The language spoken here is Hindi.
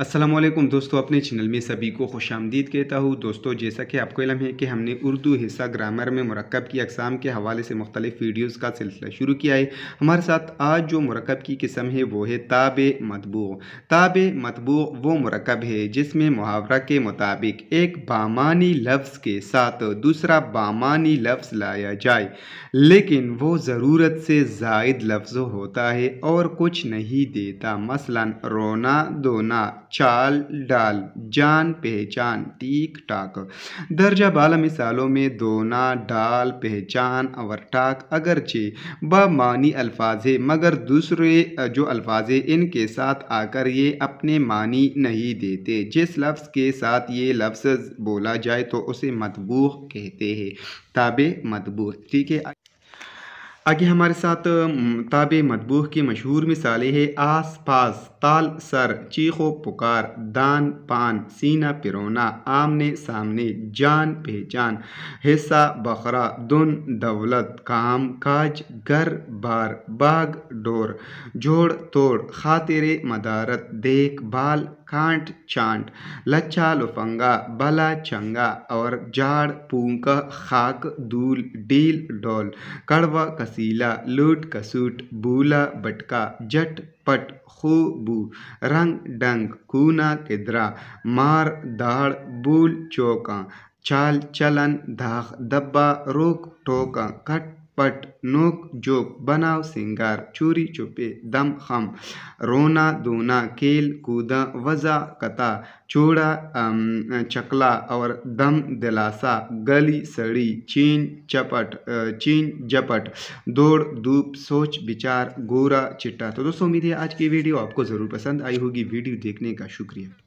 असलम दोस्तों अपने चैनल में सभी को खुश आमदीद कहता हूँ दोस्तों जैसा कि आपको इलम है कि हमने उर्दू हिस्सा ग्रामर में मरकब की अकसाम के हवाले से मुख्तलिफ़ वीडियोज़ का सिलसिला शुरू किया है हमारे साथ आज जो मरकब की किस्म है वो है ताब मतबू ताब मतबू वो मरकब है जिसमें मुहावरा के मुताबिक एक बामानी लफ्ज़ के साथ दूसरा बामानी लफ्ज़ लाया जाए लेकिन वो ज़रूरत से जायद लफ्ज़ होता है और कुछ नहीं देता मसला रोना दोना चाल डाल जान पहचान टीक टाक दर्जा बाला मिसालों में दोना डाल पहचान और टाक अगरचे बानी अल्फाज है मगर दूसरे जो अल्फाज है इनके साथ आकर ये अपने मानी नहीं देते जिस लफ्ज़ के साथ ये लफ्ज़ बोला जाए तो उसे मतबूह कहते हैं ताबे मतबूह ठीक है आगे हमारे साथ ताब मदबूह की मशहूर मिसालें हैं आस पास ताल सर चीखो पुकार दान पान सीना पिरोना आमने सामने जान पहचान हिस्सा बकरा दुन दौलत काम काज घर बार बाग डोर जोड़ तोड़ खातिर मदारत देखभाल खांट चांट लच्छा लुफंगा बला चंगा और जाड़ पूंका खाक दूल डील डोल कड़वा कस सीला लूट कसूट बूला बटका जट पट खूबू रंग डंग कूना किदरा मार दाड़ बूल चौका चाल चलन धाख दब्बा रोक टोका कट पट नोक जोक बनाव सिंगार चूरी चुपे दम खम रोना दोना केल कूदा वज़ा कता चोड़ा चकला और दम दिलासा गली सड़ी चीन चपट चीन जपट दौड़ धूप सोच विचार गोरा चिट्टा तो दोस्तों उम्मीद है आज की वीडियो आपको ज़रूर पसंद आई होगी वीडियो देखने का शुक्रिया